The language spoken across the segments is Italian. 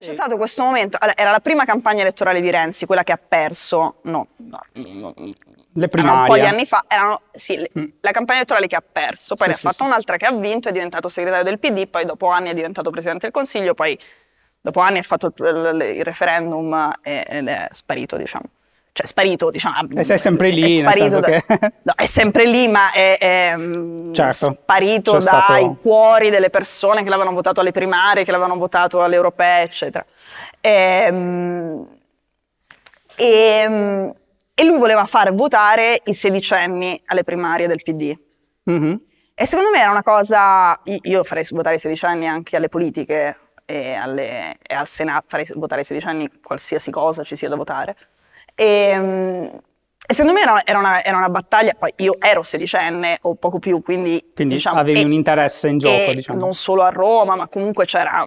C'è stato questo momento, era la prima campagna elettorale di Renzi, quella che ha perso, no, no, no le primarie. un po' di anni fa, erano, sì, le, mm. la campagna elettorale che ha perso, poi sì, ne ha sì, fatto sì. un'altra che ha vinto, è diventato segretario del PD, poi dopo anni è diventato presidente del Consiglio, poi dopo anni ha fatto il, il referendum e, ed è sparito, diciamo cioè sparito, diciamo. Ah, e eh, sempre lì, è sparito, da, che... no, è sempre lì, ma è, è mm, certo, sparito dai stato... cuori delle persone che l'avevano votato alle primarie, che l'avevano votato alle europee, eccetera. E, ehm, e, ehm, e lui voleva far votare i sedicenni alle primarie del PD. Mm-hmm. E secondo me era una cosa, io farei votare i sedicenni anche alle politiche e, alle, e al Senato, farei votare i sedicenni qualsiasi cosa ci sia da votare. E, ehm, e secondo me era, era, una, era, una, battaglia, poi io ero sedicenne o poco più, quindi... Quindi diciamo, avevi e, un interesse in gioco, diciamo. Non solo a Roma, ma comunque c'era,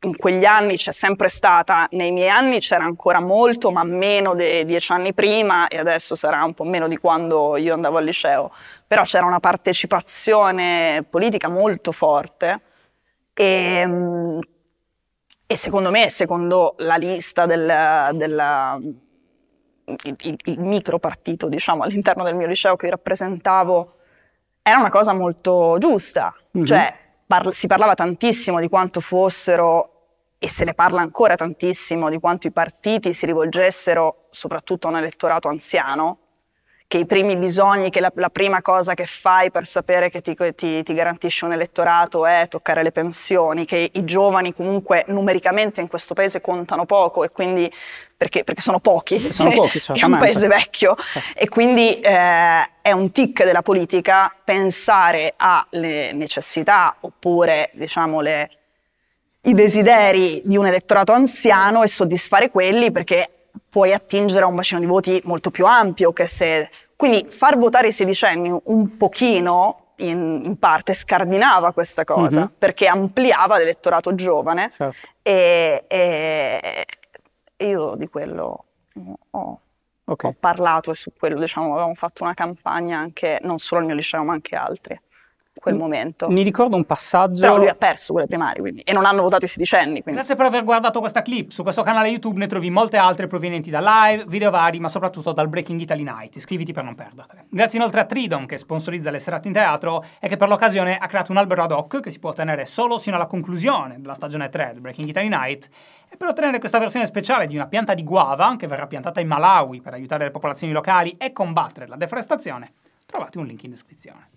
in quegli anni c'è sempre stata, nei miei anni c'era ancora molto, ma meno dei dieci anni prima e adesso sarà un po' meno di quando io andavo al liceo, però c'era una partecipazione politica molto forte e, ehm, e secondo me, secondo la lista della, della il, il, il micro partito, diciamo, all'interno del mio liceo che rappresentavo, era una cosa molto giusta. Mm-hmm. Cioè, par- si parlava tantissimo di quanto fossero, e se ne parla ancora tantissimo, di quanto i partiti si rivolgessero soprattutto a un elettorato anziano, che i primi bisogni, che la, la prima cosa che fai per sapere che ti, ti, ti, garantisce un elettorato è toccare le pensioni, che i giovani comunque numericamente in questo paese contano poco e quindi perché, perché sono pochi, sono pochi è un paese vecchio certo. e quindi eh, è un tic della politica pensare alle necessità oppure diciamo le, i desideri di un elettorato anziano e soddisfare quelli perché puoi attingere a un bacino di voti molto più ampio che se quindi far votare i sedicenni un pochino in, in, parte scardinava questa cosa mm-hmm. perché ampliava l'elettorato giovane certo. e, e, io di quello ho, okay. ho parlato e su quello diciamo, avevamo fatto una campagna anche non solo al mio liceo ma anche altri quel momento. Mi ricordo un passaggio. Però lui ha perso quelle primarie quindi, e non hanno votato i sedicenni. Quindi. Grazie per aver guardato questa clip. Su questo canale YouTube ne trovi molte altre provenienti da live, video vari, ma soprattutto dal Breaking Italy Night. Iscriviti per non perdertele. Grazie inoltre a Tridon che sponsorizza le serate in teatro e che per l'occasione ha creato un albero ad hoc che si può tenere solo sino alla conclusione della stagione 3 del Breaking Italy Night. E per ottenere questa versione speciale di una pianta di guava che verrà piantata in Malawi per aiutare le popolazioni locali e combattere la deforestazione, trovate un link in descrizione.